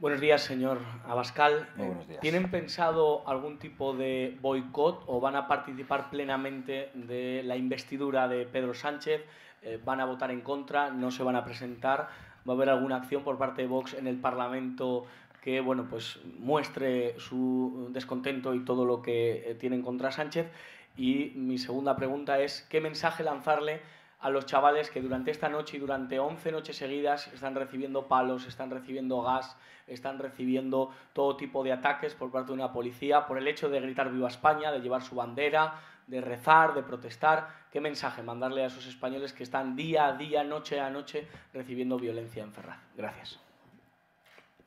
Buenos días, señor Abascal. ¿Tienen pensado algún tipo de boicot o van a participar plenamente de la investidura de Pedro Sánchez? Eh, ¿Van a votar en contra? ¿No se van a presentar? ¿Va a haber alguna acción por parte de Vox en el Parlamento que bueno, pues, muestre su descontento y todo lo que eh, tienen contra Sánchez? Y mi segunda pregunta es, ¿qué mensaje lanzarle? a los chavales que durante esta noche y durante 11 noches seguidas están recibiendo palos, están recibiendo gas, están recibiendo todo tipo de ataques por parte de una policía por el hecho de gritar viva España, de llevar su bandera, de rezar, de protestar. ¿Qué mensaje mandarle a esos españoles que están día a día, noche a noche recibiendo violencia en Ferraz? Gracias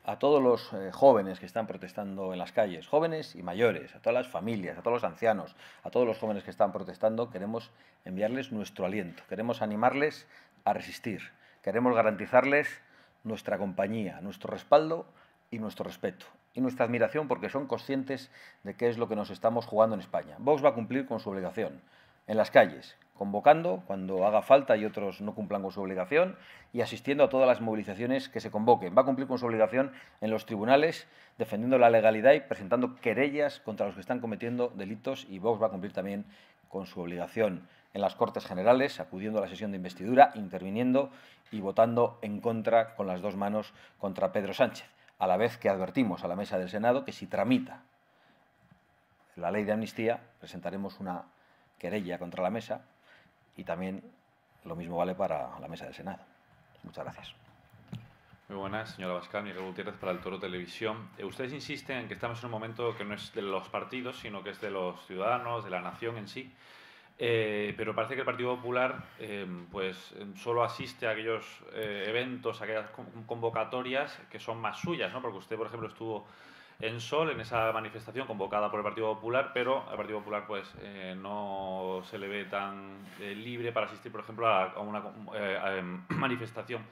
a todos los eh, jóvenes que están protestando en las calles, jóvenes y mayores, a todas las familias, a todos los ancianos, a todos los jóvenes que están protestando, queremos enviarles nuestro aliento, queremos animarles a resistir, queremos garantizarles nuestra compañía, nuestro respaldo y nuestro respeto y nuestra admiración porque son conscientes de qué es lo que nos estamos jugando en España. Vox va a cumplir con su obligación en las calles, convocando cuando haga falta y otros no cumplan con su obligación y asistiendo a todas las movilizaciones que se convoquen. Va a cumplir con su obligación en los tribunales, defendiendo la legalidad y presentando querellas contra los que están cometiendo delitos y Vox va a cumplir también con su obligación en las Cortes Generales, acudiendo a la sesión de investidura, interviniendo y votando en contra con las dos manos contra Pedro Sánchez, a la vez que advertimos a la mesa del Senado que si tramita la ley de amnistía, presentaremos una querella contra la mesa y también lo mismo vale para la mesa del Senado. Muchas gracias. Muy buenas, señora Bascal, Miguel Gutiérrez para el Toro Televisión. Eh, ustedes insisten en que estamos en un momento que no es de los partidos, sino que es de los ciudadanos, de la nación en sí. Eh, pero parece que el Partido Popular eh, pues em, solo asiste a aquellos eventos, a aquellas convocatorias que son más suyas, ¿no? Porque usted, por ejemplo, estuvo en Sol, en esa manifestación convocada por el Partido Popular, pero el Partido Popular pues eh, no se le ve tan eh, libre para asistir, por ejemplo, a, una eh, em, manifestación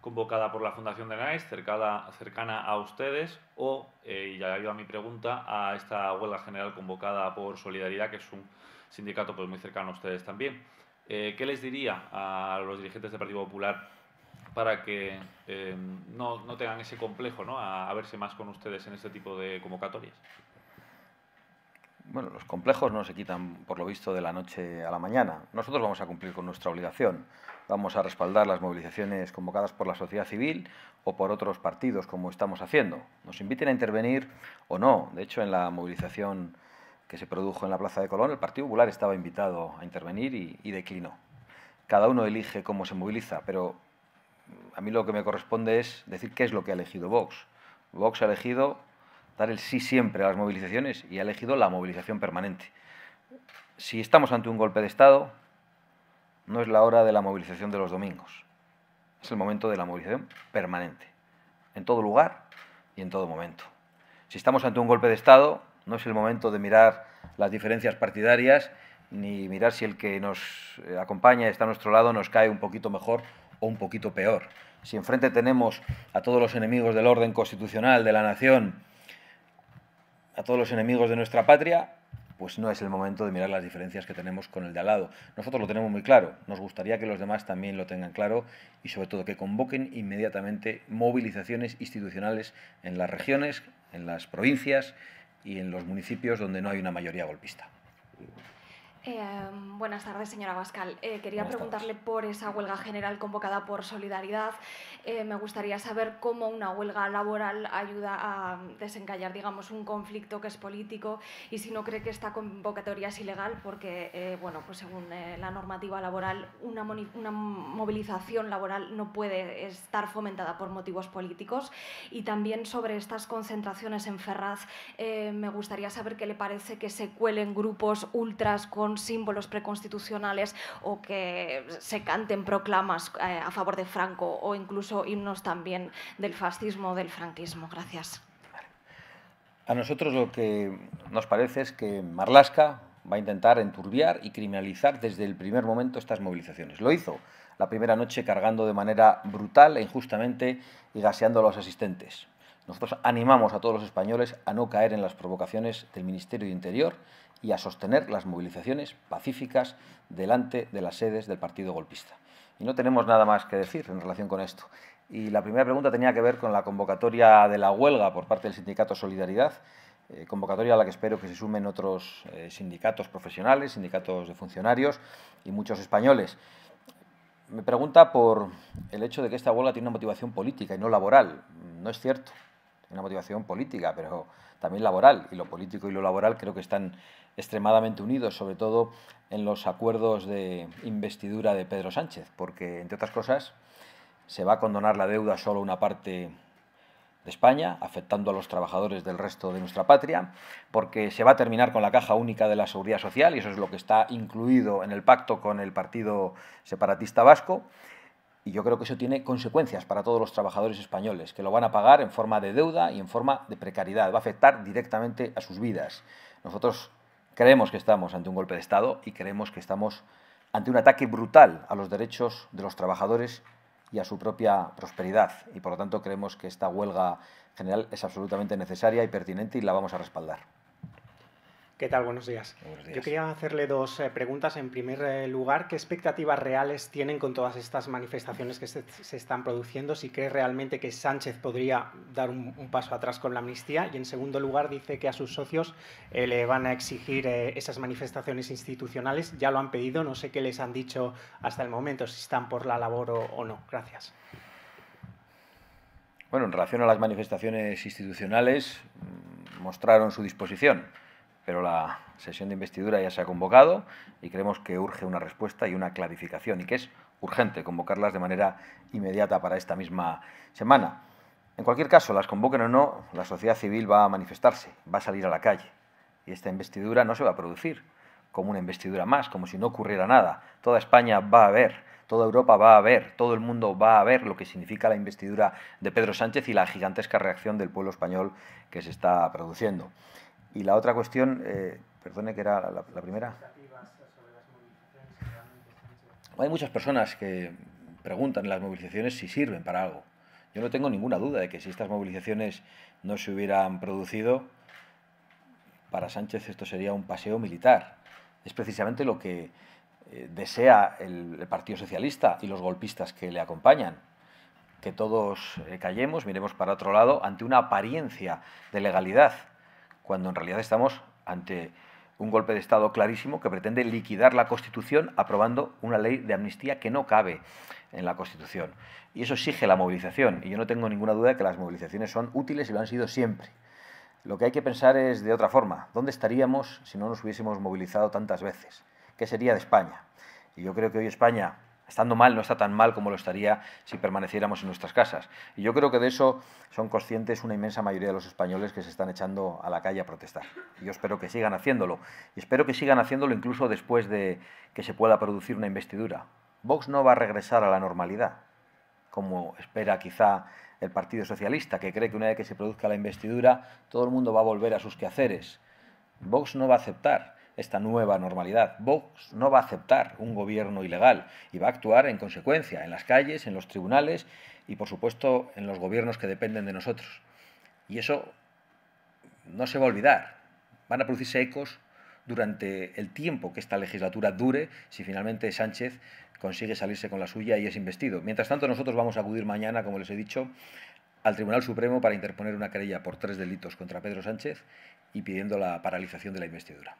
convocada por la Fundación de NAES, cercada, cercana a ustedes, o, y ya a mi pregunta, a esta huelga general convocada por Solidaridad, que es un sindicato pues, muy cercano a ustedes también. ¿Qué les diría a los dirigentes del Partido Popular para que eh, no, tengan ese complejo ¿no? a, verse más con ustedes en este tipo de convocatorias? Bueno, los complejos no se quitan, por lo visto, de la noche a la mañana. Nosotros vamos a cumplir con nuestra obligación. Vamos a respaldar las movilizaciones convocadas por la sociedad civil o por otros partidos, como estamos haciendo. Nos inviten a intervenir o no. De hecho, en la movilización que se produjo en la Plaza de Colón, el Partido Popular estaba invitado a intervenir y, y declinó. Cada uno elige cómo se moviliza, pero a mí lo que me corresponde es decir qué es lo que ha elegido Vox. Vox ha elegido dar el sí siempre a las movilizaciones y ha elegido la movilización permanente. Si estamos ante un golpe de Estado, no es la hora de la movilización de los domingos. Es el momento de la movilización permanente, en todo lugar y en todo momento. Si estamos ante un golpe de Estado, no es el momento de mirar las diferencias partidarias ni mirar si el que nos eh, acompaña está a nuestro lado nos cae un poquito mejor o un poquito peor. Si enfrente tenemos a todos los enemigos del orden constitucional, de la nación, a todos los enemigos de nuestra patria, pues no es el momento de mirar las diferencias que tenemos con el de al lado. Nosotros lo tenemos muy claro, nos gustaría que los demás también lo tengan claro y sobre todo que convoquen inmediatamente movilizaciones institucionales en las regiones, en las provincias y en los municipios donde no hay una mayoría golpista. Em, buenas tardes, señora Bascal. Eh, quería preguntarle por esa huelga general convocada por Solidaridad. Eh, me gustaría saber cómo una huelga laboral ayuda a desencallar, digamos, un conflicto que es político y si no cree que esta convocatoria es ilegal, porque, eh, bueno, pues según la normativa laboral, una, una, movilización laboral no puede estar fomentada por motivos políticos. Y también sobre estas concentraciones en Ferraz, me gustaría saber qué le parece que se cuelen grupos ultras con símbolos preconstitucionales o que se canten proclamas eh, a favor de Franco o incluso himnos también del fascismo, o del franquismo. Gracias. A nosotros lo que nos parece es que Marlasca va a intentar enturbiar y criminalizar desde el primer momento estas movilizaciones. Lo hizo la primera noche cargando de manera brutal e injustamente y gaseando a los asistentes. Nosotros animamos a todos los españoles a no caer en las provocaciones del Ministerio de Interior y a sostener las movilizaciones pacíficas delante de las sedes del partido golpista. Y no tenemos nada más que decir en relación con esto. Y la primera pregunta tenía que ver con la convocatoria de la huelga por parte del sindicato Solidaridad, eh, convocatoria a la que espero que se sumen otros eh, sindicatos profesionales, sindicatos de funcionarios y muchos españoles. Me pregunta por el hecho de que esta huelga tiene una motivación política y no laboral. No es cierto una motivación política, pero también laboral. Y lo político y lo laboral creo que están extremadamente unidos, sobre todo en los acuerdos de investidura de Pedro Sánchez, porque, entre otras cosas, se va a condonar la deuda solo una parte de España, afectando a los trabajadores del resto de nuestra patria, porque se va a terminar con la caja única de la seguridad social, y eso es lo que está incluido en el pacto con el Partido Separatista Vasco, y yo creo que eso tiene consecuencias para todos los trabajadores españoles, que lo van a pagar en forma de deuda y en forma de precariedad. Va a afectar directamente a sus vidas. Nosotros creemos que estamos ante un golpe de Estado y creemos que estamos ante un ataque brutal a los derechos de los trabajadores y a su propia prosperidad. Y por lo tanto creemos que esta huelga general es absolutamente necesaria y pertinente y la vamos a respaldar. ¿Qué tal? Buenos días. Yo quería hacerle dos eh, preguntas. En primer eh, lugar, ¿qué expectativas reales tienen con todas estas manifestaciones que se, están produciendo? ¿Si cree realmente que Sánchez podría dar un, paso atrás con la amnistía? Y en segundo lugar, dice que a sus socios eh, le van a exigir esas manifestaciones institucionales. Ya lo han pedido, no sé qué les han dicho hasta el momento, si están por la labor o no. Gracias. Bueno, en relación a las manifestaciones institucionales, mm, mostraron su disposición pero la sesión de investidura ya se ha convocado y creemos que urge una respuesta y una clarificación y que es urgente convocarlas de manera inmediata para esta misma semana. En cualquier caso, las convoquen o no, la sociedad civil va a manifestarse, va a salir a la calle y esta investidura no se va a producir como una investidura más, como si no ocurriera nada. Toda España va a ver, toda Europa va a ver, todo el mundo va a ver lo que significa la investidura de Pedro Sánchez y la gigantesca reacción del pueblo español que se está produciendo. Y la otra cuestión, eh, perdone que era la, primera. Hay muchas personas que preguntan en las movilizaciones si sirven para algo. Yo no tengo ninguna duda de que si estas movilizaciones no se hubieran producido, para Sánchez esto sería un paseo militar. Es precisamente lo que eh, desea el, Partido Socialista y los golpistas que le acompañan. Que todos eh, callemos, miremos para otro lado, ante una apariencia de legalidad cuando en realidad estamos ante un golpe de Estado clarísimo que pretende liquidar la Constitución aprobando una ley de amnistía que no cabe en la Constitución. Y eso exige la movilización, y yo no tengo ninguna duda de que las movilizaciones son útiles y lo han sido siempre. Lo que hay que pensar es de otra forma, ¿dónde estaríamos si no nos hubiésemos movilizado tantas veces? ¿Qué sería de España? Y yo creo que hoy España estando mal, no está tan mal como lo estaría si permaneciéramos en nuestras casas. Y yo creo que de eso son conscientes una inmensa mayoría de los españoles que se están echando a la calle a protestar. Y yo espero que sigan haciéndolo. Y espero que sigan haciéndolo incluso después de que se pueda producir una investidura. Vox no va a regresar a la normalidad, como espera quizá el Partido Socialista, que cree que una vez que se produzca la investidura, todo el mundo va a volver a sus quehaceres. Vox no va a aceptar esta nueva normalidad. Vox no va a aceptar un gobierno ilegal y va a actuar en consecuencia en las calles, en los tribunales y, por supuesto, en los gobiernos que dependen de nosotros. Y eso no se va a olvidar. Van a producirse ecos durante el tiempo que esta legislatura dure si finalmente Sánchez consigue salirse con la suya y es investido. Mientras tanto, nosotros vamos a acudir mañana, como les he dicho, al Tribunal Supremo para interponer una querella por tres delitos contra Pedro Sánchez y pidiendo la paralización de la investidura.